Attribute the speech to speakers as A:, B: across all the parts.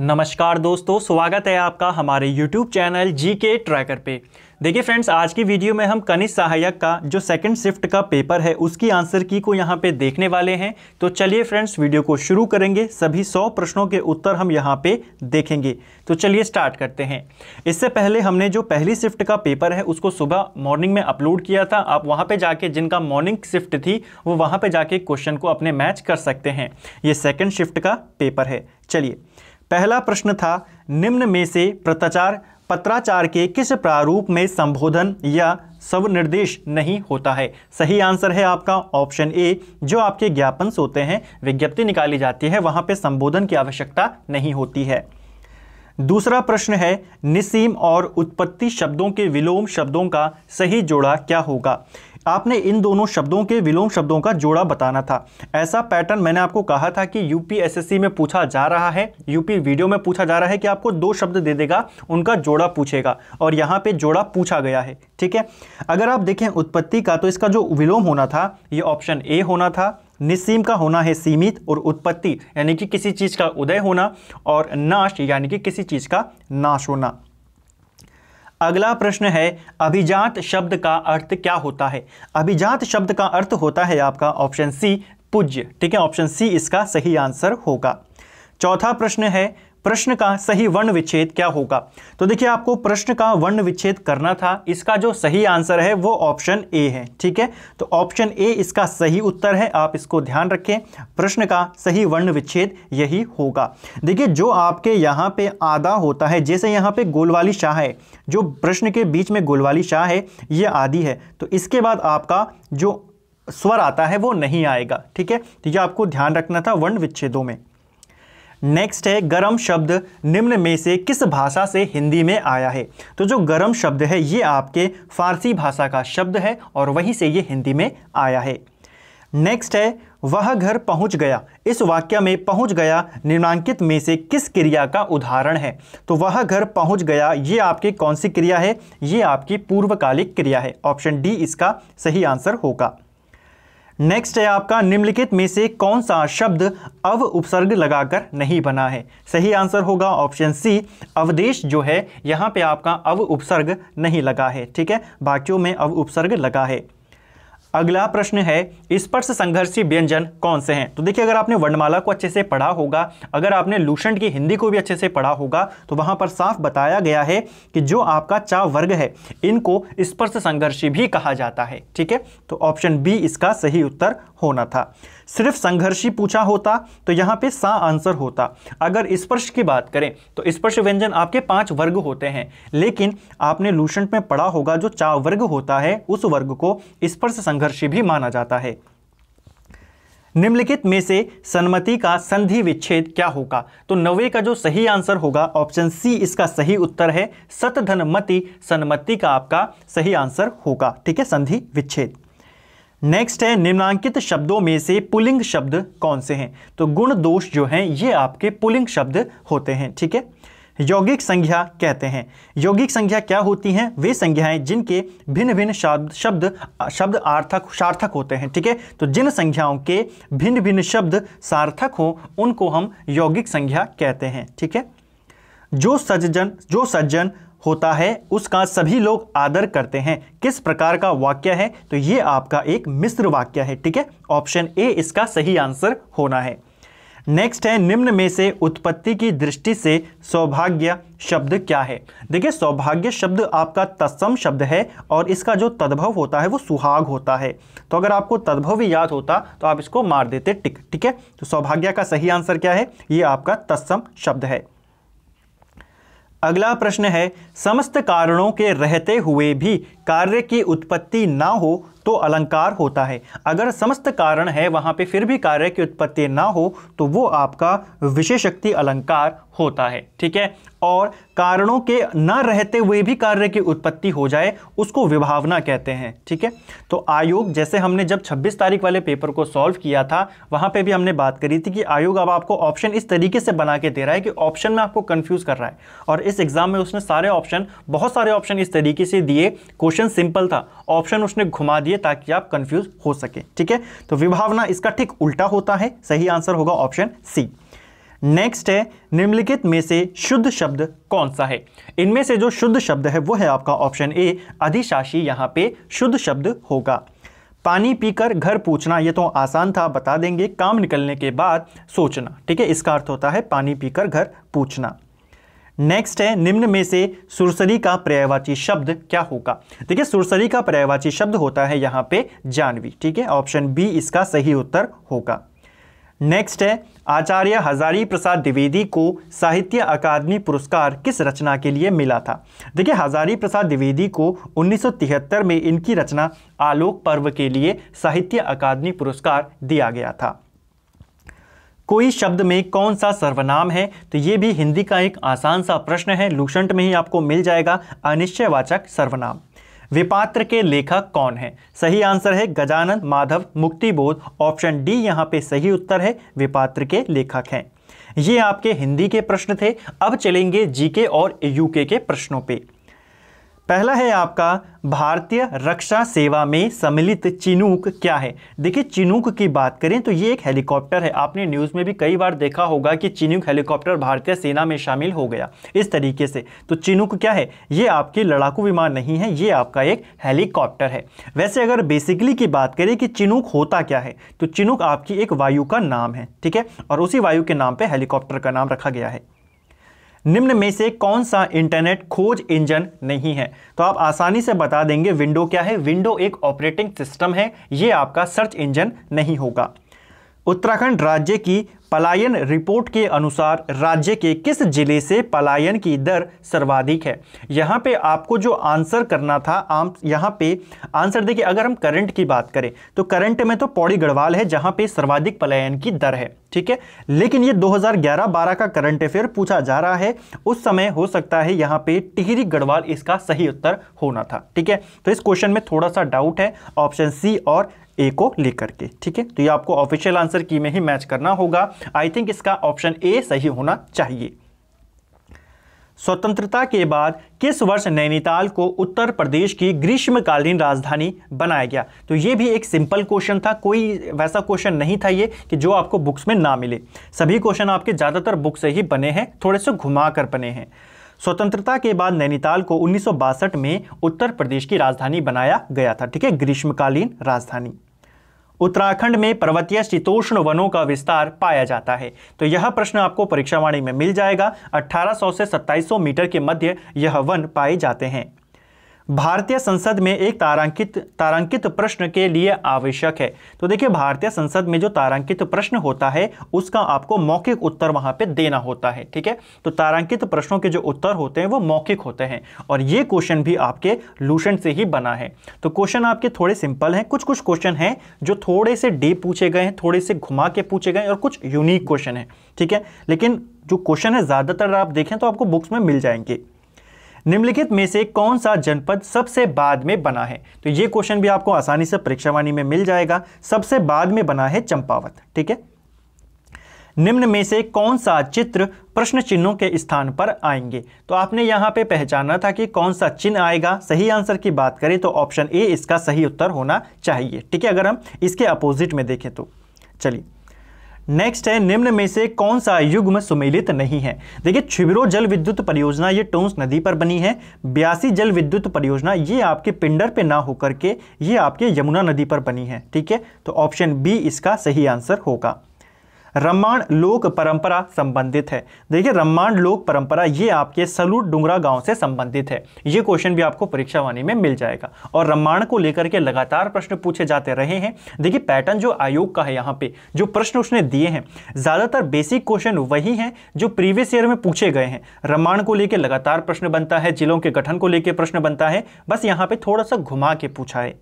A: नमस्कार दोस्तों स्वागत है आपका हमारे YouTube चैनल जी के ट्रैकर पे देखिए फ्रेंड्स आज की वीडियो में हम कनिष्ठ सहायक का जो सेकंड शिफ्ट का पेपर है उसकी आंसर की को यहाँ पे देखने वाले हैं तो चलिए फ्रेंड्स वीडियो को शुरू करेंगे सभी 100 प्रश्नों के उत्तर हम यहाँ पे देखेंगे तो चलिए स्टार्ट करते हैं इससे पहले हमने जो पहली शिफ्ट का पेपर है उसको सुबह मॉर्निंग में अपलोड किया था आप वहाँ पर जाके जिनका मॉर्निंग शिफ्ट थी वो वहाँ पर जाके क्वेश्चन को अपने मैच कर सकते हैं ये सेकेंड शिफ्ट का पेपर है चलिए पहला प्रश्न था निम्न में से प्रताचार पत्राचार के किस प्रारूप में संबोधन या स्वनिर्देश नहीं होता है सही आंसर है आपका ऑप्शन ए जो आपके ज्ञापन होते हैं विज्ञप्ति निकाली जाती है वहां पे संबोधन की आवश्यकता नहीं होती है दूसरा प्रश्न है निसीम और उत्पत्ति शब्दों के विलोम शब्दों का सही जोड़ा क्या होगा आपने इन दोनों शब्दों के विलोम शब्दों का जोड़ा बताना था ऐसा पैटर्न मैंने आपको कहा था कि यूपीएसएससी में पूछा जा रहा है यूपी वीडियो में पूछा जा रहा है कि आपको दो शब्द दे देगा उनका जोड़ा पूछेगा और यहाँ पे जोड़ा पूछा गया है ठीक है अगर आप देखें उत्पत्ति का तो इसका जो विलोम होना था ये ऑप्शन ए होना था निस्सीम का होना है सीमित और उत्पत्ति यानी कि किसी चीज़ का उदय होना और नाश यानी कि किसी चीज़ का नाश होना अगला प्रश्न है अभिजात शब्द का अर्थ क्या होता है अभिजात शब्द का अर्थ होता है आपका ऑप्शन सी पूज्य ठीक है ऑप्शन सी इसका सही आंसर होगा चौथा प्रश्न है प्रश्न का सही वर्ण विच्छेद क्या होगा तो देखिए आपको प्रश्न का वर्ण विच्छेद करना था इसका जो सही आंसर है वो ऑप्शन ए है ठीक है तो ऑप्शन ए इसका सही उत्तर है आप इसको ध्यान रखें प्रश्न का सही वर्ण विच्छेद यही होगा देखिए जो आपके यहाँ पे आधा होता है जैसे यहाँ पे गोलवाली शाह है जो प्रश्न के बीच में गोलवाली शाह है ये आदि है तो इसके बाद आपका जो स्वर आता है वो नहीं आएगा ठीक है तो ये आपको ध्यान रखना था वर्ण विच्छेदों में नेक्स्ट है गरम शब्द निम्न में से किस भाषा से हिंदी में आया है तो जो गरम शब्द है ये आपके फारसी भाषा का शब्द है और वहीं से ये हिंदी में आया है नेक्स्ट है वह घर पहुंच गया इस वाक्य में पहुंच गया निम्नांकित में से किस क्रिया का उदाहरण है तो वह घर पहुंच गया ये आपकी कौन सी क्रिया है ये आपकी पूर्वकालिक क्रिया है ऑप्शन डी इसका सही आंसर होगा नेक्स्ट है आपका निम्नलिखित में से कौन सा शब्द अव उपसर्ग लगाकर नहीं बना है सही आंसर होगा ऑप्शन सी अवदेश जो है यहाँ पे आपका अव उपसर्ग नहीं लगा है ठीक है बाकियों में अव उपसर्ग लगा है अगला प्रश्न है स्पर्श संघर्षी व्यंजन कौन से हैं तो देखिए अगर आपने वर्णमाला को अच्छे से पढ़ा होगा अगर आपने लूशंट की हिंदी को भी अच्छे से पढ़ा होगा तो वहां पर साफ बताया गया है कि जो आपका चा वर्ग है इनको स्पर्श संघर्षी भी कहा जाता है ठीक है तो ऑप्शन बी इसका सही उत्तर होना था सिर्फ संघर्षी पूछा होता तो यहाँ पे सा आंसर होता अगर स्पर्श की बात करें तो स्पर्श व्यंजन आपके पांच वर्ग होते हैं लेकिन आपने लूशंट में पढ़ा होगा जो चा वर्ग होता है उस वर्ग को स्पर्श संघर्षी भी माना जाता है निम्नलिखित में से सन्मति का संधि विच्छेद क्या होगा तो नवे का जो सही आंसर होगा ऑप्शन सी इसका सही उत्तर है सतधनमति सन्मति का आपका सही आंसर होगा ठीक है संधि विच्छेद नेक्स्ट है निम्नांकित शब्दों में से पुलिंग शब्द कौन से हैं तो गुण दोष जो हैं ये आपके पुलिंग शब्द होते हैं ठीक है यौगिक संज्ञा कहते हैं यौगिक संज्ञा क्या होती हैं वे संज्ञाएं जिनके भिन्न भिन्न शब्द शब्द शब्द आर्थक सार्थक होते हैं ठीक है तो जिन संज्ञाओं के भिन्न भिन्न शब्द सार्थक हों उनको हम यौगिक संज्ञा कहते हैं ठीक है जो सज्जन जो सज्जन होता है उसका सभी लोग आदर करते हैं किस प्रकार का वाक्य है तो ये आपका एक मिस्र वाक्य है ठीक है ऑप्शन ए इसका सही आंसर होना है नेक्स्ट है निम्न में से उत्पत्ति की दृष्टि से सौभाग्य शब्द क्या है देखिए सौभाग्य शब्द आपका तत्सम शब्द है और इसका जो तद्भव होता है वो सुहाग होता है तो अगर आपको तद्भव भी याद होता तो आप इसको मार देते टिक ठीक है तो सौभाग्य का सही आंसर क्या है ये आपका तत्सम शब्द है अगला प्रश्न है समस्त कारणों के रहते हुए भी कार्य की उत्पत्ति ना हो तो अलंकार होता है अगर समस्त कारण है वहां पे फिर भी कार्य की उत्पत्ति ना हो तो वो आपका विशेषक्ति अलंकार होता है ठीक है और कारणों के न रहते हुए भी कार्य की उत्पत्ति हो जाए उसको विभावना कहते हैं ठीक है तो आयोग जैसे हमने जब 26 तारीख वाले पेपर को सॉल्व किया था वहां पे भी हमने बात करी थी कि आयोग अब आपको ऑप्शन इस तरीके से बना के दे रहा है कि ऑप्शन में आपको कंफ्यूज कर रहा है और इस एग्ज़ाम में उसने सारे ऑप्शन बहुत सारे ऑप्शन इस तरीके से दिए क्वेश्चन सिंपल था ऑप्शन उसने घुमा दिए ताकि आप कन्फ्यूज़ हो सके ठीक है तो विभावना इसका ठीक उल्टा होता है सही आंसर होगा ऑप्शन सी नेक्स्ट है निम्नलिखित में से शुद्ध शब्द कौन सा है इनमें से जो शुद्ध शब्द है वो है आपका ऑप्शन ए अधिशाषी यहाँ पे शुद्ध शब्द होगा पानी पीकर घर पूछना ये तो आसान था बता देंगे काम निकलने के बाद सोचना ठीक है इसका अर्थ होता है पानी पीकर घर पूछना नेक्स्ट है निम्न में से सुरसरी का पर्यायवाची शब्द क्या होगा देखिए सुरसरी का पर्यायवाची शब्द होता है यहाँ पे जानवी ठीक है ऑप्शन बी इसका सही उत्तर होगा नेक्स्ट है आचार्य हजारी प्रसाद द्विवेदी को साहित्य अकादमी पुरस्कार किस रचना के लिए मिला था देखिए हजारी प्रसाद द्विवेदी को 1973 में इनकी रचना आलोक पर्व के लिए साहित्य अकादमी पुरस्कार दिया गया था कोई शब्द में कौन सा सर्वनाम है तो ये भी हिंदी का एक आसान सा प्रश्न है लूशंट में ही आपको मिल जाएगा अनिश्चयवाचक सर्वनाम विपात्र के लेखक कौन है सही आंसर है गजानंद माधव मुक्तिबोध ऑप्शन डी यहाँ पे सही उत्तर है विपात्र के लेखक हैं ये आपके हिंदी के प्रश्न थे अब चलेंगे जीके और यूके के प्रश्नों पे पहला है आपका भारतीय रक्षा सेवा में सम्मिलित चिनूक क्या है देखिए चिनूक की बात करें तो ये एक हेलीकॉप्टर है आपने न्यूज़ में भी कई बार देखा होगा कि चिनूक हेलीकॉप्टर भारतीय सेना में शामिल हो गया इस तरीके से तो चिनूक क्या है ये आपके लड़ाकू विमान नहीं है ये आपका एक हेलीकॉप्टर है वैसे अगर बेसिकली की बात करें कि चिनूक होता क्या है तो चिनूक आपकी एक वायु का नाम है ठीक है और उसी वायु के नाम पर हेलीकॉप्टर का नाम रखा गया है निम्न में से कौन सा इंटरनेट खोज इंजन नहीं है तो आप आसानी से बता देंगे विंडो क्या है विंडो एक ऑपरेटिंग सिस्टम है ये आपका सर्च इंजन नहीं होगा उत्तराखंड राज्य की पलायन रिपोर्ट के अनुसार राज्य के किस जिले से पलायन की दर सर्वाधिक है यहाँ पे आपको जो आंसर करना था आम यहाँ पे आंसर देखिए अगर हम करंट की बात करें तो करंट में तो पौड़ी गढ़वाल है जहाँ पे सर्वाधिक पलायन की दर है ठीक है लेकिन ये 2011-12 का करंट अफेयर पूछा जा रहा है उस समय हो सकता है यहाँ पे टिहरी गढ़वाल इसका सही उत्तर होना था ठीक है तो इस क्वेश्चन में थोड़ा सा डाउट है ऑप्शन सी और ए को लेकर के ठीक है तो ये आपको ऑफिशियल आंसर की में ही मैच करना होगा आई थिंक इसका ऑप्शन ए सही होना चाहिए स्वतंत्रता के बाद किस वर्ष नैनीताल को उत्तर प्रदेश की ग्रीष्मकालीन राजधानी बनाया गया तो ये भी एक सिंपल क्वेश्चन था कोई वैसा क्वेश्चन नहीं था ये कि जो आपको बुक्स में ना मिले सभी क्वेश्चन आपके ज़्यादातर बुक से ही बने हैं थोड़े से घुमा कर बने हैं स्वतंत्रता के बाद नैनीताल को उन्नीस में उत्तर प्रदेश की राजधानी बनाया गया था ठीक है ग्रीष्मकालीन राजधानी उत्तराखंड में पर्वतीय शीतोष्ण वनों का विस्तार पाया जाता है तो यह प्रश्न आपको परीक्षावाणी में मिल जाएगा 1800 से 2700 मीटर के मध्य यह वन पाए जाते हैं भारतीय संसद में एक तारांकित तारांकित प्रश्न के लिए आवश्यक है तो देखिए भारतीय संसद में जो तारांकित प्रश्न होता है उसका आपको मौखिक उत्तर वहां पे देना होता है ठीक है तो तारांकित प्रश्नों के जो उत्तर होते हैं वो मौखिक होते हैं और ये क्वेश्चन भी आपके लूशन से ही बना है तो क्वेश्चन आपके थोड़े सिंपल हैं कुछ कुछ क्वेश्चन हैं जो थोड़े से डीप पूछे गए हैं थोड़े से घुमा के पूछे गए और कुछ यूनिक क्वेश्चन है ठीक है लेकिन जो क्वेश्चन है ज़्यादातर आप देखें तो आपको बुक्स में मिल जाएंगे निम्नलिखित में से कौन सा जनपद सबसे बाद में बना है तो ये क्वेश्चन भी आपको आसानी से परीक्षावाणी में मिल जाएगा सबसे बाद में बना है चंपावत ठीक है निम्न में से कौन सा चित्र प्रश्न चिन्हों के स्थान पर आएंगे तो आपने यहां पे पहचाना था कि कौन सा चिन्ह आएगा सही आंसर की बात करें तो ऑप्शन ए इसका सही उत्तर होना चाहिए ठीक है अगर हम इसके अपोजिट में देखें तो चलिए नेक्स्ट है निम्न में से कौन सा युग्म सुमेलित नहीं है देखिए छिबरो जल विद्युत परियोजना ये टोंस नदी पर बनी है ब्यासी जल विद्युत परियोजना ये आपके पिंडर पे ना होकर के ये आपके यमुना नदी पर बनी है ठीक है तो ऑप्शन बी इसका सही आंसर होगा रम्माण लोक परंपरा संबंधित है देखिए रम्माण लोक परंपरा ये आपके सलूट डुंगरा गांव से संबंधित है ये क्वेश्चन भी आपको परीक्षा वाणी में मिल जाएगा और रम्माण को लेकर के लगातार प्रश्न पूछे जाते रहे हैं देखिए पैटर्न जो आयोग का है यहाँ पे जो प्रश्न उसने दिए हैं ज़्यादातर बेसिक क्वेश्चन वही हैं जो प्रीवियस ईयर में पूछे गए हैं रम्माण को लेकर लगातार प्रश्न बनता है जिलों के गठन को लेकर प्रश्न बनता है बस यहाँ पर थोड़ा सा घुमा के पूछा है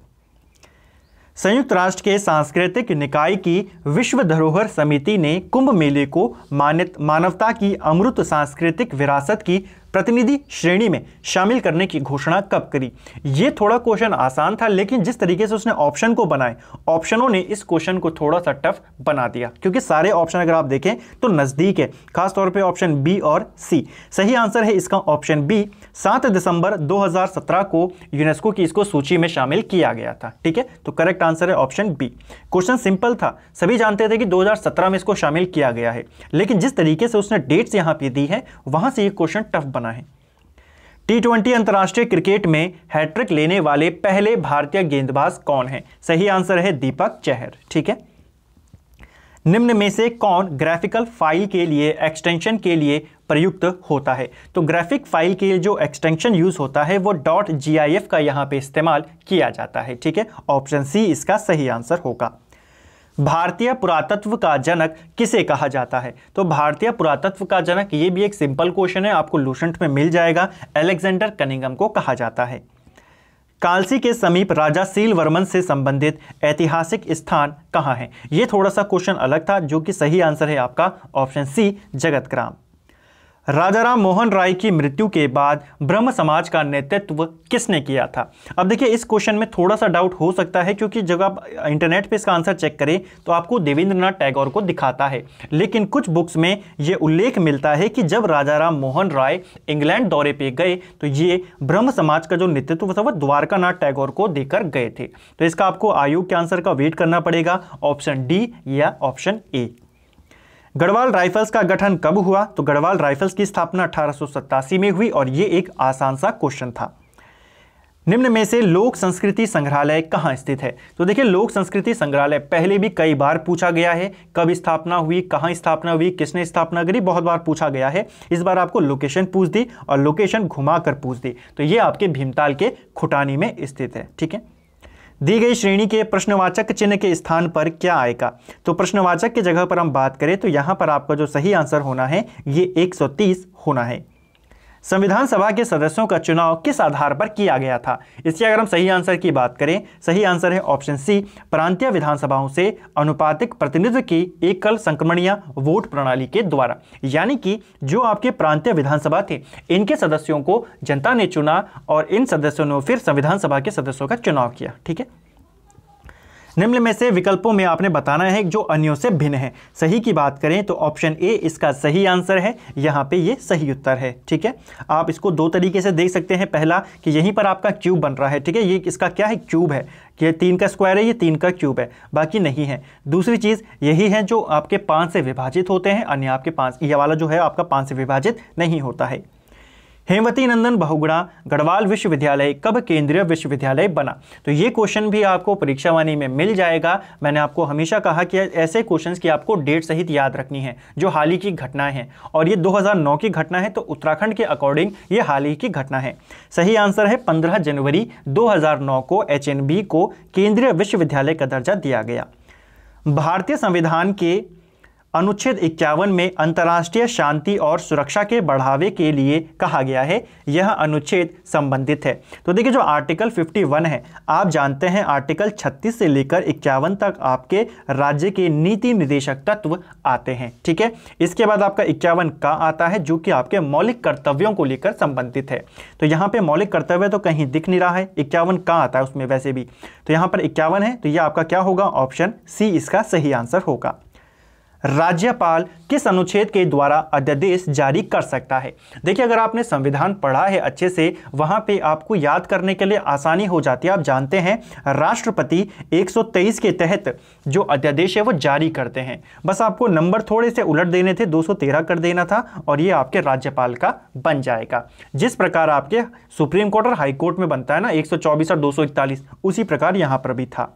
A: संयुक्त राष्ट्र के सांस्कृतिक निकाय की विश्व धरोहर समिति ने कुंभ मेले को मानित मानवता की अमृत सांस्कृतिक विरासत की प्रतिनिधि श्रेणी में शामिल करने की घोषणा कब करी ये थोड़ा क्वेश्चन आसान था लेकिन जिस तरीके से उसने ऑप्शन को बनाए ऑप्शनों ने इस क्वेश्चन को थोड़ा सा टफ बना दिया क्योंकि सारे ऑप्शन अगर आप देखें तो नज़दीक है खासतौर पर ऑप्शन बी और सी सही आंसर है इसका ऑप्शन बी सात दिसंबर 2017 को यूनेस्को की इसको सूची में शामिल किया गया था ठीक है तो करेक्ट आंसर है ऑप्शन बी क्वेश्चन सिंपल था सभी जानते थे कि 2017 में इसको शामिल किया गया है लेकिन जिस तरीके से उसने डेट्स यहां पे दी है वहां से ये क्वेश्चन टफ बना है टी ट्वेंटी अंतर्राष्ट्रीय क्रिकेट में हैट्रिक लेने वाले पहले भारतीय गेंदबाज कौन है सही आंसर है दीपक चहर ठीक है निम्न में से कौन ग्राफिकल फाइल के लिए एक्सटेंशन के लिए प्रयुक्त होता है तो ग्राफिक फाइल के जो एक्सटेंशन यूज़ होता है वो डॉट जी का यहाँ पे इस्तेमाल किया जाता है ठीक है ऑप्शन सी इसका सही आंसर होगा भारतीय पुरातत्व का जनक किसे कहा जाता है तो भारतीय पुरातत्व का जनक ये भी एक सिंपल क्वेश्चन है आपको लूसेंट में मिल जाएगा एलेक्जेंडर कनिंगम को कहा जाता है कालसी के समीप राजा सील वर्मन से संबंधित ऐतिहासिक स्थान कहाँ है ये थोड़ा सा क्वेश्चन अलग था जो कि सही आंसर है आपका ऑप्शन सी जगत ग्राम राजा राम मोहन राय की मृत्यु के बाद ब्रह्म समाज का नेतृत्व किसने किया था अब देखिए इस क्वेश्चन में थोड़ा सा डाउट हो सकता है क्योंकि जब आप इंटरनेट पे इसका आंसर चेक करें तो आपको देवेंद्रनाथ टैगोर को दिखाता है लेकिन कुछ बुक्स में ये उल्लेख मिलता है कि जब राजा राम मोहन राय इंग्लैंड दौरे पर गए तो ये ब्रह्म समाज का जो नेतृत्व था वह द्वारकानाथ टैगोर को देकर गए थे तो इसका आपको आयोग के आंसर का वेट करना पड़ेगा ऑप्शन डी या ऑप्शन ए गढ़वाल राइफल्स का गठन कब हुआ तो गढ़वाल राइफल्स की स्थापना अठारह में हुई और ये एक आसान सा क्वेश्चन था निम्न में से लोक संस्कृति संग्रहालय कहाँ स्थित है तो देखिए लोक संस्कृति संग्रहालय पहले भी कई बार पूछा गया है कब स्थापना हुई कहाँ स्थापना हुई किसने स्थापना करी बहुत बार पूछा गया है इस बार आपको लोकेशन पूछ दी और लोकेशन घुमा कर पूछ दी तो ये आपके भीमताल के खुटानी में स्थित है ठीक है दी गई श्रेणी के प्रश्नवाचक चिन्ह के स्थान पर क्या आएगा तो प्रश्नवाचक की जगह पर हम बात करें तो यहां पर आपका जो सही आंसर होना है ये 130 होना है संविधान सभा के सदस्यों का चुनाव किस आधार पर किया गया था इसके अगर हम सही आंसर की बात करें सही आंसर है ऑप्शन सी प्रांतीय विधानसभाओं से अनुपातिक प्रतिनिधित्व की एकल संक्रमणीय वोट प्रणाली के द्वारा यानी कि जो आपके प्रांतीय विधानसभा थे इनके सदस्यों को जनता ने चुना और इन सदस्यों ने फिर संविधान सभा के सदस्यों का चुनाव किया ठीक है निम्न में से विकल्पों में आपने बताना है जो अन्यों से भिन्न है सही की बात करें तो ऑप्शन ए इसका सही आंसर है यहाँ पे ये सही उत्तर है ठीक है आप इसको दो तरीके से देख सकते हैं पहला कि यहीं पर आपका क्यूब बन रहा है ठीक है ये इसका क्या है क्यूब है ये तीन का स्क्वायर है ये तीन का क्यूब है बाकी नहीं है दूसरी चीज़ यही है जो आपके पाँच से विभाजित होते हैं अन्य आपके पाँच ये वाला जो है आपका पाँच से विभाजित नहीं होता है हेमवती नंदन बहुगुणा गढ़वाल विश्वविद्यालय कब केंद्रीय विश्वविद्यालय बना तो ये क्वेश्चन भी आपको परीक्षावाणी में मिल जाएगा मैंने आपको हमेशा कहा कि ऐसे क्वेश्चन की आपको डेट सहित याद रखनी है जो हाल ही की घटनाएं हैं और ये 2009 की घटना है तो उत्तराखंड के अकॉर्डिंग ये हाल ही की घटना है सही आंसर है पंद्रह जनवरी दो को एच को केंद्रीय विश्वविद्यालय का दर्जा दिया गया भारतीय संविधान के अनुच्छेद 51 में अंतर्राष्ट्रीय शांति और सुरक्षा के बढ़ावे के लिए कहा गया है यह अनुच्छेद संबंधित है तो देखिए जो आर्टिकल 51 है आप जानते हैं आर्टिकल 36 से लेकर इक्यावन तक आपके राज्य के नीति निदेशक तत्व आते हैं ठीक है इसके बाद आपका इक्यावन का आता है जो कि आपके मौलिक कर्तव्यों को लेकर संबंधित है तो यहाँ पर मौलिक कर्तव्य तो कहीं दिख नहीं रहा है इक्यावन का आता है उसमें वैसे भी तो यहाँ पर इक्यावन है तो यह आपका क्या होगा ऑप्शन सी इसका सही आंसर होगा राज्यपाल किस अनुच्छेद के द्वारा अध्यादेश जारी कर सकता है देखिए अगर आपने संविधान पढ़ा है अच्छे से वहां पे आपको याद करने के लिए आसानी हो जाती है आप जानते हैं राष्ट्रपति 123 के तहत जो अध्यादेश है वो जारी करते हैं बस आपको नंबर थोड़े से उलट देने थे 213 कर देना था और ये आपके राज्यपाल का बन जाएगा जिस प्रकार आपके सुप्रीम कोर्ट और हाईकोर्ट में बनता है ना एक और दो उसी प्रकार यहाँ पर भी था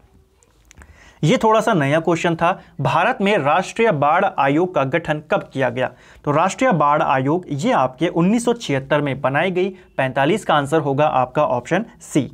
A: ये थोड़ा सा नया क्वेश्चन था भारत में राष्ट्रीय बाढ़ आयोग का गठन कब किया गया तो राष्ट्रीय बाढ़ आयोग ये आपके 1976 में बनाई गई 45 का आंसर होगा आपका ऑप्शन सी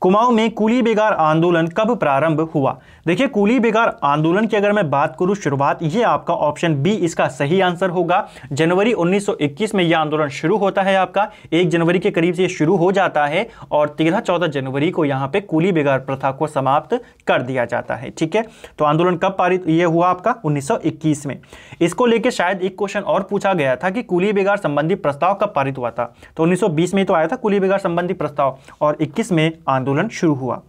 A: कुमाऊं में कुली बेगार आंदोलन कब प्रारंभ हुआ देखिए कुली बेगार आंदोलन की अगर मैं बात करूं शुरुआत ये आपका ऑप्शन बी इसका सही आंसर होगा जनवरी 1921 में यह आंदोलन शुरू होता है आपका एक जनवरी के करीब से शुरू हो जाता है और तेरह चौदह जनवरी को यहाँ पे कुली बेगार प्रथा को समाप्त कर दिया जाता है ठीक है तो आंदोलन कब पारित यह हुआ आपका उन्नीस में इसको लेकर शायद एक क्वेश्चन और पूछा गया था कि कुली बेगार संबंधी प्रस्ताव कब पारित हुआ था तो उन्नीस में तो आया था कुली बेगार संबंधी प्रस्ताव और इक्कीस में आंदोलन आंदोलन शुरू हुआ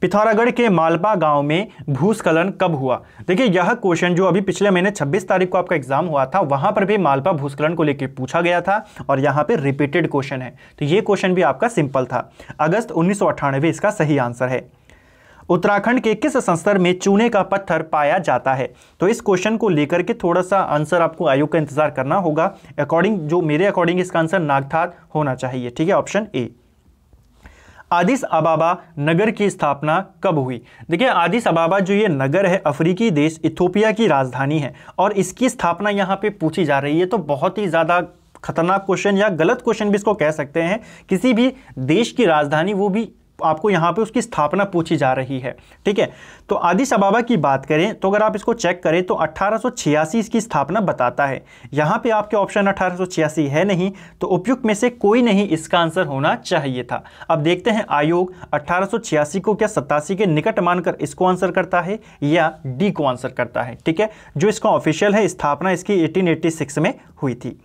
A: पिथौरागढ़ के मालपा गांव में भूस्खलन कब हुआ देखिए यह क्वेश्चन जो अभी पिछले महीने 26 तारीख को आपका एग्जाम हुआ था वहां पर भी मालपा भूस्खलन को लेकर पूछा गया था और यहां पे रिपीटेड क्वेश्चन है तो ये क्वेश्चन भी आपका सिंपल था अगस्त उन्नीस इसका सही आंसर है उत्तराखंड के किस संस्तर में चूने का पत्थर पाया जाता है तो इस क्वेश्चन को लेकर के थोड़ा सा आंसर आपको आयोग का इंतजार करना होगा अकॉर्डिंग जो मेरे अकॉर्डिंग इसका आंसर नागथात होना चाहिए ठीक है ऑप्शन ए आदिस अबाबा नगर की स्थापना कब हुई देखिए आदिस अबाबा जो ये नगर है अफ्रीकी देश इथोपिया की राजधानी है और इसकी स्थापना यहाँ पे पूछी जा रही है तो बहुत ही ज़्यादा खतरनाक क्वेश्चन या गलत क्वेश्चन भी इसको कह सकते हैं किसी भी देश की राजधानी वो भी आपको यहाँ पे उसकी स्थापना पूछी जा रही है ठीक है तो आदिश अबाबा की बात करें तो अगर आप इसको चेक करें तो 1886 इसकी स्थापना बताता है यहाँ पे आपके ऑप्शन अठारह है नहीं तो उपयुक्त में से कोई नहीं इसका आंसर होना चाहिए था अब देखते हैं आयोग अट्ठारह को क्या सत्तासी के निकट मानकर इसको आंसर करता है या डी को आंसर करता है ठीक है जो इसका ऑफिशियल है स्थापना इसकी एटीन में हुई थी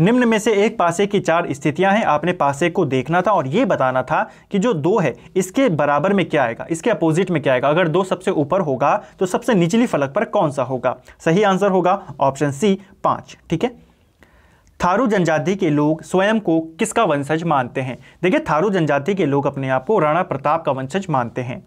A: निम्न में से एक पासे की चार स्थितियां हैं आपने पासे को देखना था और ये बताना था कि जो दो है इसके बराबर में क्या आएगा इसके अपोजिट में क्या आएगा अगर दो सबसे ऊपर होगा तो सबसे निचली फलक पर कौन सा होगा सही आंसर होगा ऑप्शन सी पाँच ठीक है थारू जनजाति के लोग स्वयं को किसका वंशज मानते हैं देखिए थारू जनजाति के लोग अपने आप को राणा प्रताप का वंशज मानते हैं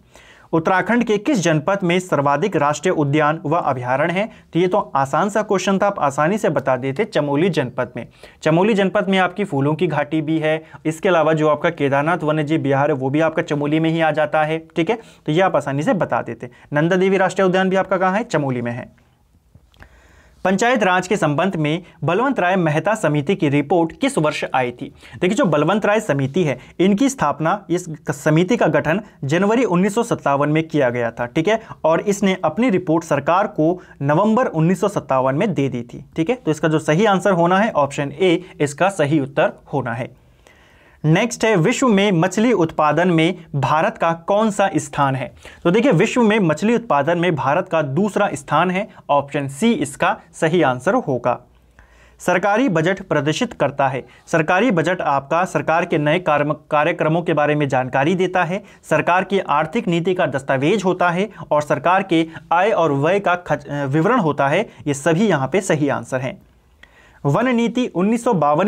A: उत्तराखंड के किस जनपद में सर्वाधिक राष्ट्रीय उद्यान व अभ्यारण है तो ये तो आसान सा क्वेश्चन था आप आसानी से बता देते थे चमोली जनपद में चमोली जनपद में आपकी फूलों की घाटी भी है इसके अलावा जो आपका केदारनाथ वन्यजीव बिहार है वो भी आपका चमोली में ही आ जाता है ठीक है तो ये आप आसानी से बता देते नंदा देवी राष्ट्रीय उद्यान भी आपका कहाँ है चमोली में है पंचायत राज के संबंध में बलवंत राय मेहता समिति की रिपोर्ट किस वर्ष आई थी देखिए जो बलवंत राय समिति है इनकी स्थापना इस समिति का गठन जनवरी उन्नीस में किया गया था ठीक है और इसने अपनी रिपोर्ट सरकार को नवंबर उन्नीस में दे दी थी ठीक है तो इसका जो सही आंसर होना है ऑप्शन ए इसका सही उत्तर होना है नेक्स्ट है विश्व में मछली उत्पादन में भारत का कौन सा स्थान है तो देखिए विश्व में मछली उत्पादन में भारत का दूसरा स्थान है ऑप्शन सी इसका सही आंसर होगा सरकारी बजट प्रदर्शित करता है सरकारी बजट आपका सरकार के नए कार्यक्रमों के बारे में जानकारी देता है सरकार की आर्थिक नीति का दस्तावेज होता है और सरकार के आय और व्यय का विवरण होता है ये सभी यहाँ पे सही आंसर हैं वन नीति उन्नीस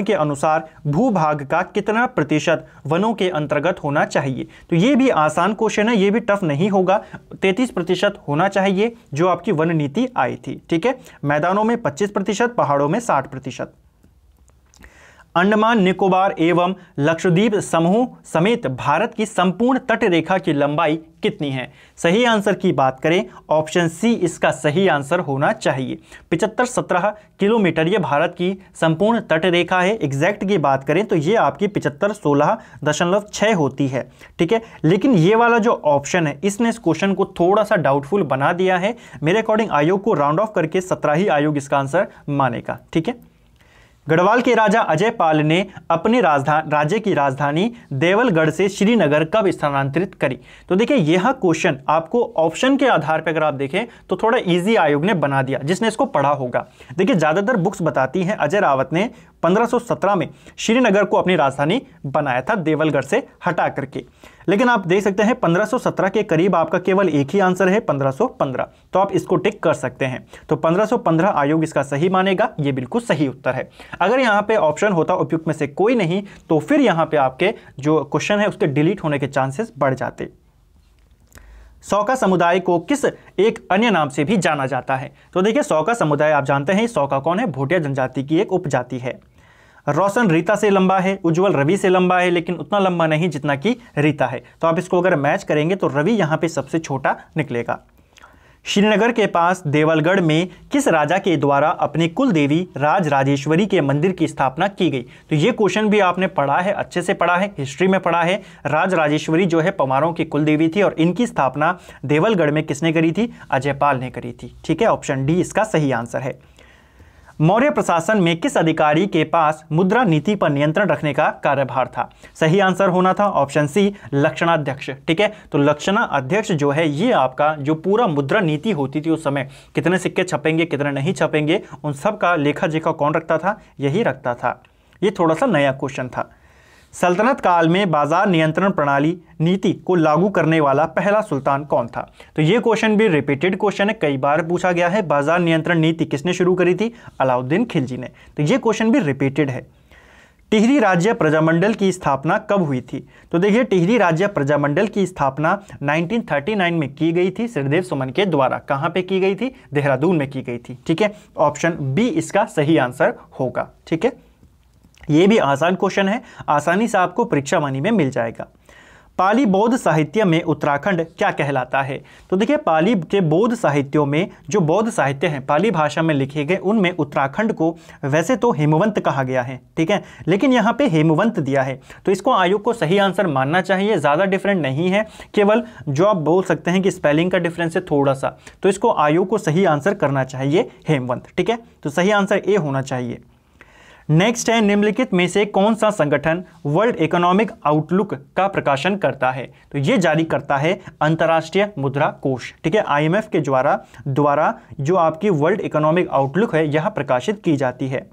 A: के अनुसार भूभाग का कितना प्रतिशत वनों के अंतर्गत होना चाहिए तो ये भी आसान क्वेश्चन है ये भी टफ नहीं होगा 33 प्रतिशत होना चाहिए जो आपकी वन नीति आई थी ठीक है मैदानों में 25 प्रतिशत पहाड़ों में 60 प्रतिशत अंडमान निकोबार एवं लक्षद्वीप समूह समेत भारत की संपूर्ण तट रेखा की लंबाई कितनी है सही आंसर की बात करें ऑप्शन सी इसका सही आंसर होना चाहिए पिचहत्तर सत्रह किलोमीटर ये भारत की संपूर्ण तट रेखा है एग्जैक्ट की बात करें तो ये आपकी पिचहत्तर सोलह दशमलव छः होती है ठीक है लेकिन ये वाला जो ऑप्शन है इसने इस क्वेश्चन को थोड़ा सा डाउटफुल बना दिया है मेरे अकॉर्डिंग आयोग को राउंड ऑफ करके सत्रह ही आयोग इसका आंसर मानेगा ठीक है गढ़वाल के राजा अजय पाल ने अपने राजधान राज्य की राजधानी देवलगढ़ से श्रीनगर कब स्थानांतरित करी तो देखिए यह क्वेश्चन आपको ऑप्शन के आधार पर अगर आप देखें तो थोड़ा इजी आयोग ने बना दिया जिसने इसको पढ़ा होगा देखिए ज़्यादातर बुक्स बताती हैं अजय रावत ने 1517 में श्रीनगर को अपनी राजधानी बनाया था देवलगढ़ से हटा करके लेकिन आप देख सकते हैं 1517 के करीब आपका केवल एक ही आंसर है 1515 तो आप इसको टिक कर सकते हैं तो 1515 आयोग इसका सही मानेगा ये बिल्कुल सही उत्तर है अगर यहाँ पे ऑप्शन होता उपयुक्त में से कोई नहीं तो फिर यहाँ पे आपके जो क्वेश्चन है उसके डिलीट होने के चांसेस बढ़ जाते सौका समुदाय को किस एक अन्य नाम से भी जाना जाता है तो देखिए सौका समुदाय आप जानते हैं सौका कौन है भोटिया जनजाति की एक उपजाति है रोशन रीता से लंबा है उज्जवल रवि से लंबा है लेकिन उतना लंबा नहीं जितना कि रीता है तो आप इसको अगर मैच करेंगे तो रवि यहाँ पे सबसे छोटा निकलेगा श्रीनगर के पास देवलगढ़ में किस राजा के द्वारा अपनी कुल देवी राज राजेश्वरी के मंदिर की स्थापना की गई तो ये क्वेश्चन भी आपने पढ़ा है अच्छे से पढ़ा है हिस्ट्री में पढ़ा है राज राजेश्वरी जो है पवारों की कुल देवी थी और इनकी स्थापना देवलगढ़ में किसने करी थी अजयपाल ने करी थी ठीक है ऑप्शन डी इसका सही आंसर है मौर्य प्रशासन में किस अधिकारी के पास मुद्रा नीति पर नियंत्रण रखने का कार्यभार था सही आंसर होना था ऑप्शन सी लक्षणाध्यक्ष ठीक है तो लक्षणाध्यक्ष जो है ये आपका जो पूरा मुद्रा नीति होती थी उस समय कितने सिक्के छपेंगे कितने नहीं छपेंगे उन सब का लेखा जेखा कौन रखता था यही रखता था ये थोड़ा सा नया क्वेश्चन था सल्तनत काल में बाजार नियंत्रण प्रणाली नीति को लागू करने वाला पहला सुल्तान कौन था तो ये क्वेश्चन भी रिपीटेड क्वेश्चन है कई बार पूछा गया है बाजार नियंत्रण नीति किसने शुरू करी थी अलाउद्दीन खिलजी ने तो ये क्वेश्चन भी रिपीटेड है टिहरी राज्य प्रजामंडल की स्थापना कब हुई थी तो देखिए टिहरी राज्य प्रजामंडल की स्थापना 1939 में की गई थी श्रीदेव सुमन के द्वारा कहाँ पे की गई थी देहरादून में की गई थी ठीक है ऑप्शन बी इसका सही आंसर होगा ठीक है ये भी आसान क्वेश्चन है आसानी से आपको परीक्षा वाणी में मिल जाएगा पाली बौद्ध साहित्य में उत्तराखंड क्या कहलाता है तो देखिए पाली के बौद्ध साहित्यों में जो बौद्ध साहित्य हैं पाली भाषा में लिखे गए उनमें उत्तराखंड को वैसे तो हेमवंत कहा गया है ठीक है लेकिन यहाँ पे हेमवंत दिया है तो इसको आयोग को सही आंसर मानना चाहिए ज़्यादा डिफरेंट नहीं है केवल जो आप बोल सकते हैं कि स्पेलिंग का डिफरेंस है थोड़ा सा तो इसको आयोग को सही आंसर करना चाहिए हेमवंत ठीक है तो सही आंसर ए होना चाहिए नेक्स्ट है निम्नलिखित में से कौन सा संगठन वर्ल्ड इकोनॉमिक आउटलुक का प्रकाशन करता है तो ये जारी करता है अंतर्राष्ट्रीय मुद्रा कोष ठीक है आईएमएफ के द्वारा द्वारा जो आपकी वर्ल्ड इकोनॉमिक आउटलुक है यह प्रकाशित की जाती है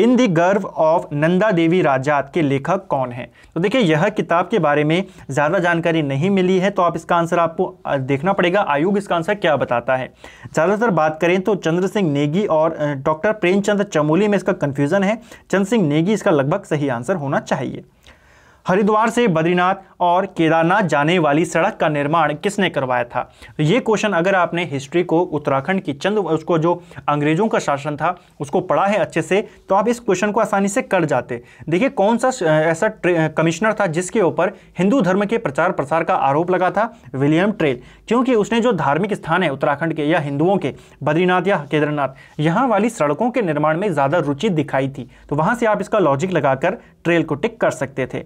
A: इन दी गर्व ऑफ नंदा देवी राजात के लेखक कौन हैं तो देखिए यह किताब के बारे में ज़्यादा जानकारी नहीं मिली है तो आप इसका आंसर आपको देखना पड़ेगा आयोग इसका आंसर क्या बताता है ज़्यादातर बात करें तो चंद्र सिंह नेगी और डॉक्टर प्रेमचंद चमोली में इसका कन्फ्यूज़न है चंद्र सिंह नेगी इसका लगभग सही आंसर होना चाहिए हरिद्वार से बद्रीनाथ और केदारनाथ जाने वाली सड़क का निर्माण किसने करवाया था तो ये क्वेश्चन अगर आपने हिस्ट्री को उत्तराखंड की चंद उसको जो अंग्रेजों का शासन था उसको पढ़ा है अच्छे से तो आप इस क्वेश्चन को आसानी से कर जाते देखिए कौन सा ऐसा कमिश्नर था जिसके ऊपर हिंदू धर्म के प्रचार प्रसार का आरोप लगा था विलियम ट्रेल क्योंकि उसने जो धार्मिक स्थान है उत्तराखंड के या हिंदुओं के बद्रीनाथ या केदारनाथ यहाँ वाली सड़कों के निर्माण में ज़्यादा रुचि दिखाई थी तो वहाँ से आप इसका लॉजिक लगाकर ट्रेल को टिक कर सकते थे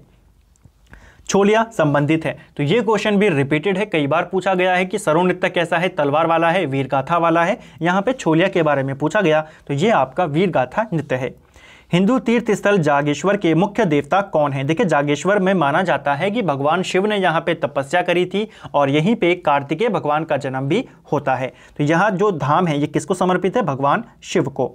A: छोलिया संबंधित है तो ये क्वेश्चन भी रिपीटेड है कई बार पूछा गया है कि सरो नृत्य कैसा है तलवार वाला है वीर गाथा वाला है यहाँ पे छोलिया के बारे में पूछा गया तो ये आपका वीर गाथा नृत्य है हिंदू तीर्थ स्थल जागेश्वर के मुख्य देवता कौन है देखिए जागेश्वर में माना जाता है कि भगवान शिव ने यहाँ पे तपस्या करी थी और यहीं पे कार्तिकेय भगवान का जन्म भी होता है तो यहाँ जो धाम है ये किसको समर्पित है भगवान शिव को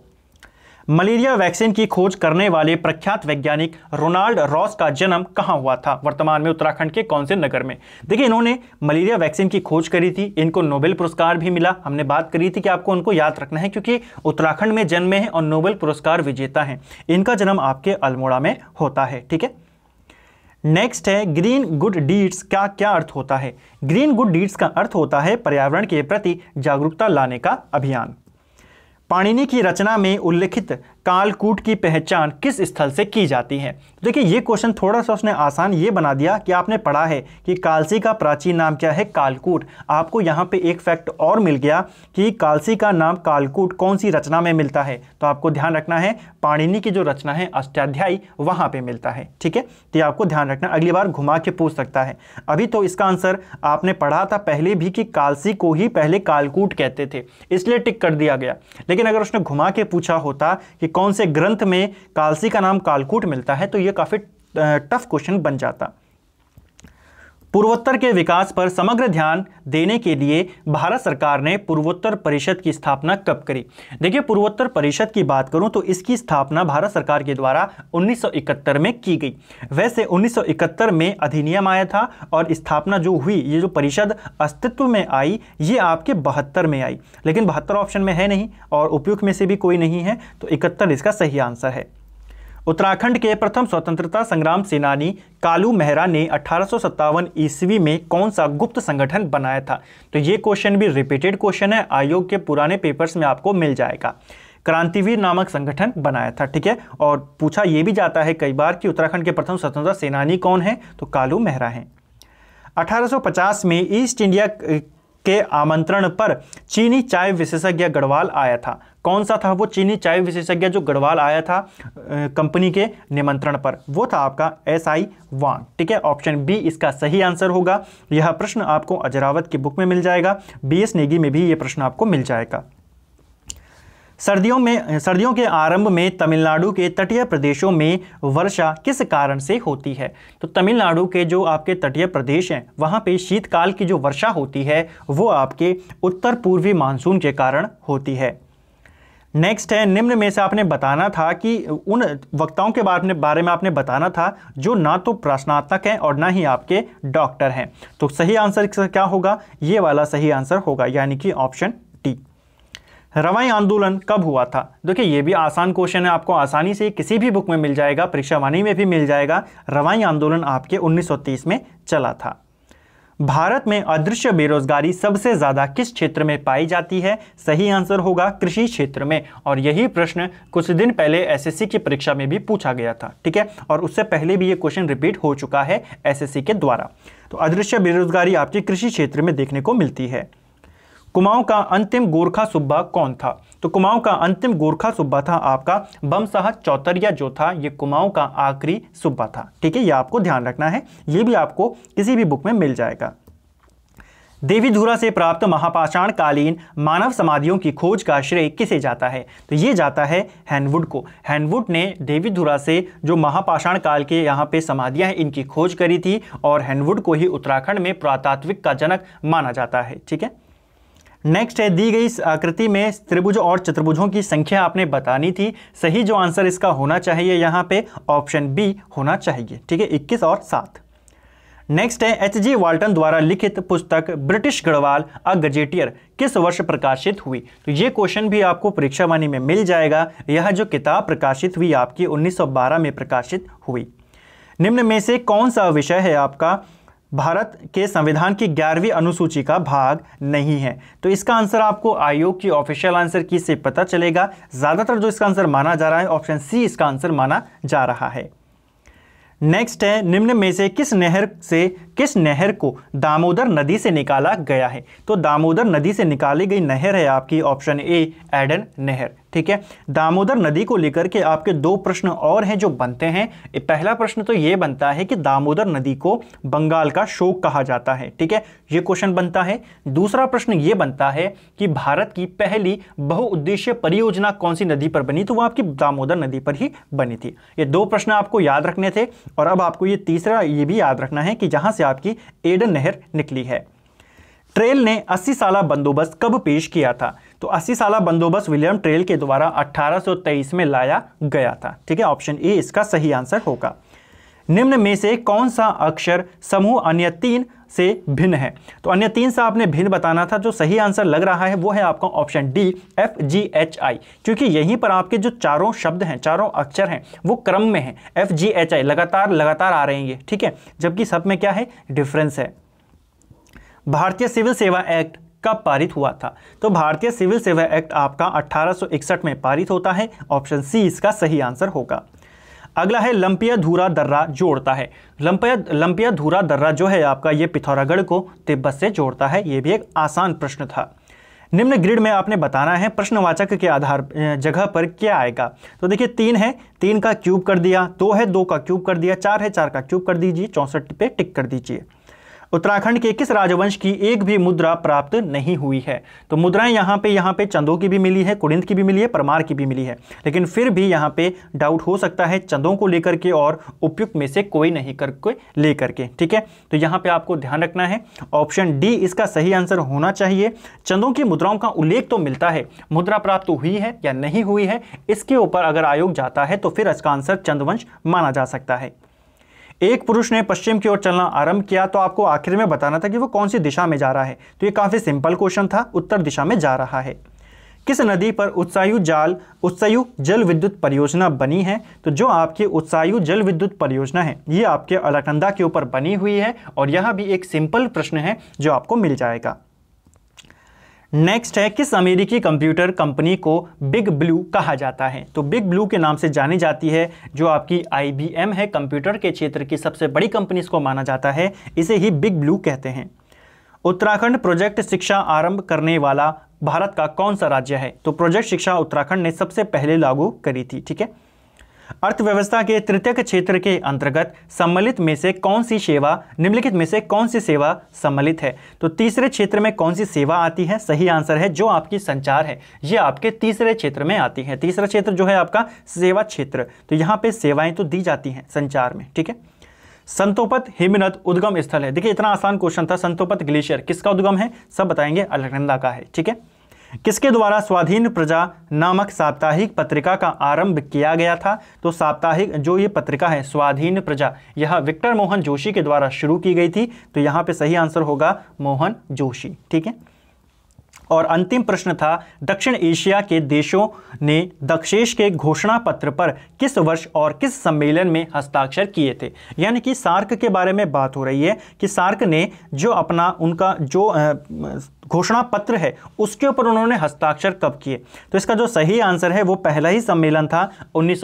A: मलेरिया वैक्सीन की खोज करने वाले प्रख्यात वैज्ञानिक रोनाल्ड रॉस का जन्म कहाँ हुआ था वर्तमान में उत्तराखंड के कौन से नगर में देखिए इन्होंने मलेरिया वैक्सीन की खोज करी थी इनको नोबेल पुरस्कार भी मिला हमने बात करी थी कि आपको उनको याद रखना है क्योंकि उत्तराखंड में जन्मे हैं और नोबेल पुरस्कार विजेता हैं इनका जन्म आपके अल्मोड़ा में होता है ठीक है नेक्स्ट है ग्रीन गुड डीड्स का क्या अर्थ होता है ग्रीन गुड डीड्स का अर्थ होता है पर्यावरण के प्रति जागरूकता लाने का अभियान पाणिनि की रचना में उल्लिखित कालकूट की पहचान किस स्थल से की जाती है देखिए ये क्वेश्चन थोड़ा सा उसने आसान ये बना दिया कि आपने पढ़ा है कि कालसी का प्राचीन नाम क्या है कालकूट आपको यहाँ पे एक फैक्ट और मिल गया कि कालसी का नाम कालकूट कौन सी रचना में मिलता है तो आपको ध्यान रखना है पाणिनि की जो रचना है अष्टाध्यायी वहाँ पर मिलता है ठीक है तो ये आपको ध्यान रखना अगली बार घुमा के पूछ सकता है अभी तो इसका आंसर आपने पढ़ा था पहले भी कि कालसी को ही पहले कालकूट कहते थे इसलिए टिक कर दिया गया लेकिन अगर उसने घुमा के पूछा होता कि कौन से ग्रंथ में कालसी का नाम कालकूट मिलता है तो ये काफ़ी टफ क्वेश्चन बन जाता पूर्वोत्तर के विकास पर समग्र ध्यान देने के लिए भारत सरकार ने पूर्वोत्तर परिषद की स्थापना कब करी देखिए पूर्वोत्तर परिषद की बात करूं तो इसकी स्थापना भारत सरकार के द्वारा 1971 में की गई वैसे 1971 में अधिनियम आया था और स्थापना जो हुई ये जो परिषद अस्तित्व में आई ये आपके बहत्तर में आई लेकिन बहत्तर ऑप्शन में है नहीं और उपयुक्त में से भी कोई नहीं है तो इकहत्तर इसका सही आंसर है उत्तराखंड के प्रथम स्वतंत्रता संग्राम सेनानी कालू मेहरा ने अठारह ईस्वी में कौन सा गुप्त संगठन बनाया था तो ये क्वेश्चन भी रिपीटेड क्वेश्चन है आयोग के पुराने पेपर्स में आपको मिल जाएगा क्रांतिवीर नामक संगठन बनाया था ठीक है और पूछा ये भी जाता है कई बार कि उत्तराखंड के प्रथम स्वतंत्रता सेनानी कौन है तो कालू मेहरा हैं अठारह में ईस्ट इंडिया के आमंत्रण पर चीनी चाय विशेषज्ञ गढ़वाल आया था कौन सा था वो चीनी चाय विशेषज्ञ जो गढ़वाल आया था कंपनी के निमंत्रण पर वो था आपका एस आई वांग ठीक है ऑप्शन बी इसका सही आंसर होगा यह प्रश्न आपको अजरावत की बुक में मिल जाएगा बी एस नेगी में भी ये प्रश्न आपको मिल जाएगा सर्दियों में सर्दियों के आरंभ में तमिलनाडु के तटीय प्रदेशों में वर्षा किस कारण से होती है तो तमिलनाडु के जो आपके तटीय प्रदेश हैं वहाँ पे शीतकाल की जो वर्षा होती है वो आपके उत्तर पूर्वी मानसून के कारण होती है नेक्स्ट है निम्न में से आपने बताना था कि उन वक्ताओं के बारे में बारे में आपने बताना था जो ना तो प्रश्नात्मक हैं और ना ही आपके डॉक्टर हैं तो सही आंसर क्या होगा ये वाला सही आंसर होगा यानी कि ऑप्शन टी रवाई आंदोलन कब हुआ था देखिए ये भी आसान क्वेश्चन है आपको आसानी से किसी भी बुक में मिल जाएगा परीक्षावाणी में भी मिल जाएगा रवाई आंदोलन आपके उन्नीस में चला था भारत में अदृश्य बेरोजगारी सबसे ज़्यादा किस क्षेत्र में पाई जाती है सही आंसर होगा कृषि क्षेत्र में और यही प्रश्न कुछ दिन पहले एसएससी की परीक्षा में भी पूछा गया था ठीक है और उससे पहले भी ये क्वेश्चन रिपीट हो चुका है एसएससी के द्वारा तो अदृश्य बेरोजगारी आपके कृषि क्षेत्र में देखने को मिलती है कुमाऊं का अंतिम गोरखा सुब्बा कौन था तो कुमाऊं का अंतिम गोरखा सुब्बा था आपका बमसाह चौतरिया जो था ये कुमाऊं का आखिरी सुब्बा था ठीक है ये आपको ध्यान रखना है ये भी आपको किसी भी बुक में मिल जाएगा देवी धुरा से प्राप्त महापाषाण कालीन मानव समाधियों की खोज का श्रेय किसे जाता है तो ये जाता है हैनवुड को हैनवुड ने देवी धुरा से जो महापाषाण काल के यहाँ पे समाधियाँ हैं इनकी खोज करी थी और हैनवुड को ही उत्तराखंड में पुरातात्विक का जनक माना जाता है ठीक है नेक्स्ट है दी गई आकृति में त्रिभुज और चतुर्भुजों की संख्या आपने बतानी थी सही जो आंसर इसका होना चाहिए यहाँ पे ऑप्शन बी होना चाहिए ठीक है इक्कीस और सात नेक्स्ट है एच जी वाल्टन द्वारा लिखित पुस्तक ब्रिटिश गढ़वाल अ गजेटियर किस वर्ष प्रकाशित हुई तो ये क्वेश्चन भी आपको परीक्षावाणी में मिल जाएगा यह जो किताब प्रकाशित हुई आपकी 1912 में प्रकाशित हुई निम्न में से कौन सा विषय है आपका भारत के संविधान की ग्यारहवीं अनुसूची का भाग नहीं है तो इसका आंसर आपको आयोग की ऑफिशियल आंसर की से पता चलेगा ज़्यादातर जो इसका आंसर माना जा रहा है ऑप्शन सी इसका आंसर माना जा रहा है नेक्स्ट है निम्न में से किस नहर से किस नहर को दामोदर नदी से निकाला गया है तो दामोदर नदी से निकाली गई नहर है आपकी ऑप्शन ए एडन नहर ठीक है दामोदर नदी को लेकर के आपके दो प्रश्न और हैं जो बनते हैं पहला प्रश्न तो ये बनता है कि दामोदर नदी को बंगाल का शोक कहा जाता है ठीक है ये क्वेश्चन बनता है दूसरा प्रश्न ये बनता है कि भारत की पहली बहुउद्देश्य परियोजना कौन सी नदी पर बनी तो वह आपकी दामोदर नदी पर ही बनी थी ये दो प्रश्न आपको याद रखने थे और अब आपको ये तीसरा ये भी याद रखना है कि जहाँ से आपकी एडन नहर निकली है ट्रेल ने 80 साल बंदोबस्त कब पेश किया था तो अस्सी साल बंदोबस्त विलियम ट्रेल के द्वारा 1823 में लाया गया था ठीक है ऑप्शन ए इसका सही आंसर होगा निम्न में से कौन सा अक्षर समूह अन्य तीन से भिन्न है तो अन्य तीन से आपने भिन्न बताना था जो सही आंसर लग रहा है वो है आपका option D F G H I क्योंकि यहीं पर आपके जो चारों शब्द हैं चारों अक्षर हैं वो क्रम में हैं एफ जी एच आई लगातार लगातार आ रहे हैं ठीक है जबकि सब में क्या है डिफरेंस है भारतीय सिविल सेवा एक्ट कब पारित हुआ था तो भारतीय सिविल सेवा एक्ट आपका 1861 में पारित होता है ऑप्शन सी इसका सही आंसर होगा अगला है लंपिया धूरा दर्रा जोड़ता है लंपिया लंपिया धूरा दर्रा जो है आपका ये पिथौरागढ़ को तिब्बत से जोड़ता है ये भी एक आसान प्रश्न था निम्न ग्रिड में आपने बताना है प्रश्नवाचक के आधार जगह पर क्या आएगा तो देखिए तीन है तीन का क्यूब कर दिया दो है दो का क्यूब कर दिया चार है चार का क्यूब कर दीजिए चौंसठ पे टिक कर दीजिए उत्तराखंड के किस राजवंश की एक भी मुद्रा प्राप्त नहीं हुई है तो मुद्राएं यहाँ पे यहाँ पे चंदों की भी मिली है कुड़िंद की भी मिली है परमार की भी मिली है लेकिन फिर भी यहाँ पे डाउट हो सकता है चंदों को लेकर के और उपयुक्त में से कोई नहीं करके लेकर के ठीक है तो यहाँ पे आपको ध्यान रखना है ऑप्शन डी इसका सही आंसर होना चाहिए चंदों की मुद्राओं का उल्लेख तो मिलता है मुद्रा प्राप्त हुई है या नहीं हुई है इसके ऊपर अगर आयोग जाता है तो फिर इसका आंसर चंदवंश माना जा सकता है एक पुरुष ने पश्चिम की ओर चलना आरंभ किया तो आपको आखिर में बताना था कि वो कौन सी दिशा में जा रहा है तो ये काफ़ी सिंपल क्वेश्चन था उत्तर दिशा में जा रहा है किस नदी पर उत्सायु जाल उत्सायु जल विद्युत परियोजना बनी है तो जो आपकी उत्सायु जल विद्युत परियोजना है ये आपके अलकंदा के ऊपर बनी हुई है और यह भी एक सिंपल प्रश्न है जो आपको मिल जाएगा नेक्स्ट है किस अमेरिकी कंप्यूटर कंपनी को बिग ब्लू कहा जाता है तो बिग ब्लू के नाम से जानी जाती है जो आपकी आईबीएम है कंप्यूटर के क्षेत्र की सबसे बड़ी कंपनी इसको माना जाता है इसे ही बिग ब्लू कहते हैं उत्तराखंड प्रोजेक्ट शिक्षा आरंभ करने वाला भारत का कौन सा राज्य है तो प्रोजेक्ट शिक्षा उत्तराखंड ने सबसे पहले लागू करी थी ठीक है अर्थव्यवस्था के तृतीय क्षेत्र के अंतर्गत सम्मिलित में से कौन सी सेवा निम्नलिखित में से कौन सी सेवा सम्मिलित है तो तीसरे क्षेत्र में कौन सी सेवा आती है सही आंसर है जो आपकी संचार है ये आपके तीसरे क्षेत्र में आती है तीसरा क्षेत्र जो है आपका सेवा क्षेत्र तो यहाँ पे सेवाएं तो दी जाती हैं संचार में ठीक है संतोपत हिमनद उद्गम स्थल है देखिए इतना आसान क्वेश्चन था संतोपत ग्लेशियर किसका उद्गम है सब बताएंगे अलगनंदा का है ठीक है किसके द्वारा स्वाधीन प्रजा नामक साप्ताहिक पत्रिका का आरंभ किया गया था तो साप्ताहिक जो ये पत्रिका है स्वाधीन प्रजा यह विक्टर मोहन जोशी के द्वारा शुरू की गई थी तो यहाँ पे सही आंसर होगा मोहन जोशी ठीक है और अंतिम प्रश्न था दक्षिण एशिया के देशों ने दक्षेश के घोषणा पत्र पर किस वर्ष और किस सम्मेलन में हस्ताक्षर किए थे यानी कि सार्क के बारे में बात हो रही है कि सार्क ने जो अपना उनका जो घोषणा पत्र है उसके ऊपर उन्होंने हस्ताक्षर कब किए तो इसका जो सही आंसर है वो पहला ही सम्मेलन था उन्नीस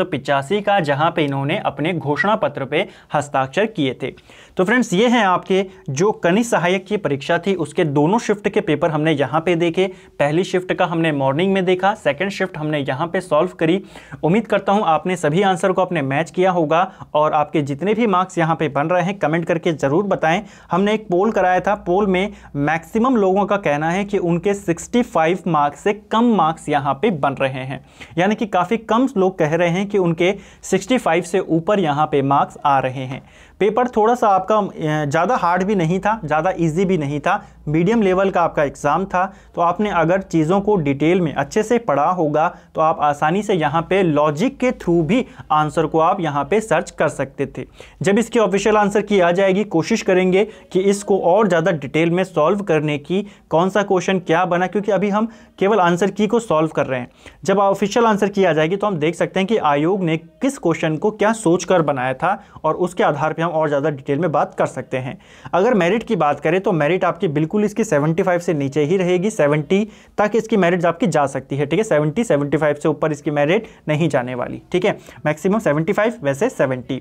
A: का जहां पे इन्होंने अपने घोषणा पत्र पे हस्ताक्षर किए थे तो फ्रेंड्स ये हैं आपके जो कनी सहायक की परीक्षा थी उसके दोनों शिफ्ट के पेपर हमने यहाँ पे देखे पहली शिफ्ट का हमने मॉर्निंग में देखा सेकेंड शिफ्ट हमने यहाँ पे सॉल्व करी उम्मीद करता हूँ आपने सभी आंसर को अपने मैच किया होगा और आपके जितने भी मार्क्स यहाँ पे बन रहे हैं कमेंट करके ज़रूर बताएं हमने एक पोल कराया था पोल में मैक्सिमम लोगों का कहना है कि उनके 65 मार्क्स से कम मार्क्स यहाँ पे बन रहे हैं यानी कि काफ़ी कम लोग कह रहे हैं कि उनके 65 से ऊपर यहाँ पे मार्क्स आ रहे हैं पेपर थोड़ा सा आपका ज़्यादा हार्ड भी नहीं था ज़्यादा इजी भी नहीं था मीडियम लेवल का आपका एग्ज़ाम था तो आपने अगर चीज़ों को डिटेल में अच्छे से पढ़ा होगा तो आप आसानी से यहाँ पे लॉजिक के थ्रू भी आंसर को आप यहाँ पे सर्च कर सकते थे जब इसकी ऑफिशियल आंसर की आ जाएगी कोशिश करेंगे कि इसको और ज़्यादा डिटेल में सॉल्व करने की कौन सा क्वेश्चन क्या बना क्योंकि अभी हम केवल आंसर की को सॉल्व कर रहे हैं जब ऑफिशियल आंसर की आ जाएगी तो हम देख सकते हैं कि आयोग ने किस क्वेश्चन को क्या सोच कर बनाया था और उसके आधार पर हम और ज़्यादा डिटेल में बात कर सकते हैं अगर मेरिट की बात करें तो मेरिट आपकी बिल्कुल इसकी 75 से नीचे ही रहेगी 70 तक इसकी मेरिट आपकी जा सकती है ठीक है 70 75 से ऊपर इसकी मेरिट नहीं जाने वाली ठीक है मैक्सिमम 75 वैसे 70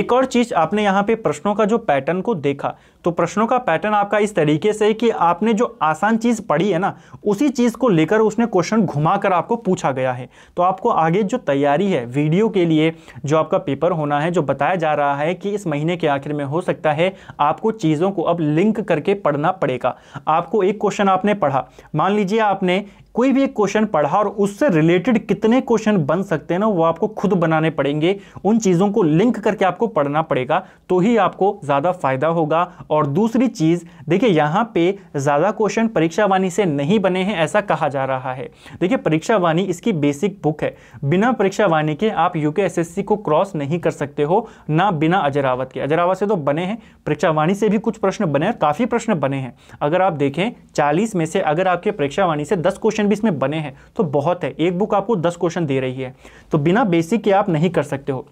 A: एक और चीज़ आपने यहाँ पे प्रश्नों का जो पैटर्न को देखा तो प्रश्नों का पैटर्न आपका इस तरीके से है कि आपने जो आसान चीज़ पढ़ी है ना उसी चीज़ को लेकर उसने क्वेश्चन घुमाकर आपको पूछा गया है तो आपको आगे जो तैयारी है वीडियो के लिए जो आपका पेपर होना है जो बताया जा रहा है कि इस महीने के आखिर में हो सकता है आपको चीज़ों को अब लिंक करके पढ़ना पड़ेगा आपको एक क्वेश्चन आपने पढ़ा मान लीजिए आपने कोई भी एक क्वेश्चन पढ़ा और उससे रिलेटेड कितने क्वेश्चन बन सकते हैं ना वो आपको खुद बनाने पड़ेंगे उन चीज़ों को लिंक करके आपको पढ़ना पड़ेगा तो ही आपको ज़्यादा फायदा होगा और दूसरी चीज़ देखिए यहाँ पे ज़्यादा क्वेश्चन परीक्षावाणी से नहीं बने हैं ऐसा कहा जा रहा है देखिए वाणी इसकी बेसिक बुक है बिना परीक्षा वाणी के आप यूके को क्रॉस नहीं कर सकते हो ना बिना अजरावत के अजरावत से तो बने हैं परीक्षावाणी से भी कुछ प्रश्न बने और काफ़ी प्रश्न बने हैं अगर आप देखें चालीस में से अगर आपके परीक्षावाणी से दस क्वेश्चन क्वेश्चन भी इसमें बने हैं तो बहुत है एक बुक आपको दस क्वेश्चन दे रही है तो बिना बेसिक के आप नहीं कर सकते हो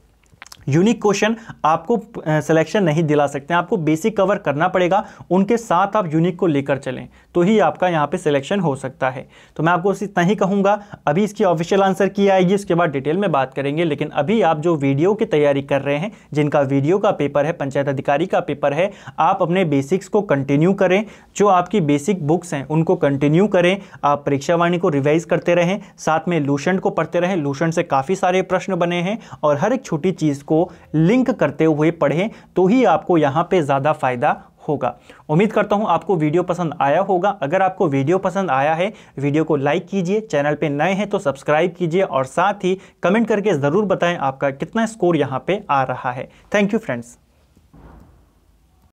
A: यूनिक क्वेश्चन आपको सिलेक्शन नहीं दिला सकते हैं आपको बेसिक कवर करना पड़ेगा उनके साथ आप यूनिक को लेकर चलें तो ही आपका यहाँ पे सिलेक्शन हो सकता है तो मैं आपको इतना ही कहूँगा अभी इसकी ऑफिशियल आंसर की आएगी उसके बाद डिटेल में बात करेंगे लेकिन अभी आप जो वीडियो की तैयारी कर रहे हैं जिनका वीडियो का पेपर है पंचायत अधिकारी का पेपर है आप अपने बेसिक्स को कंटिन्यू करें जो आपकी बेसिक बुक्स हैं उनको कंटिन्यू करें आप परीक्षावाणी को रिवाइज करते रहें साथ में लूशंट को पढ़ते रहें लूशंट से काफ़ी सारे प्रश्न बने हैं और हर एक छोटी चीज़ को को लिंक करते हुए पढ़ें तो ही आपको यहाँ पे ज़्यादा फ़ायदा होगा उम्मीद करता हूँ आपको वीडियो पसंद आया होगा अगर आपको वीडियो पसंद आया है वीडियो को लाइक कीजिए चैनल पे नए हैं तो सब्सक्राइब कीजिए और साथ ही कमेंट करके ज़रूर बताएं आपका कितना स्कोर यहाँ पे आ रहा है थैंक यू फ्रेंड्स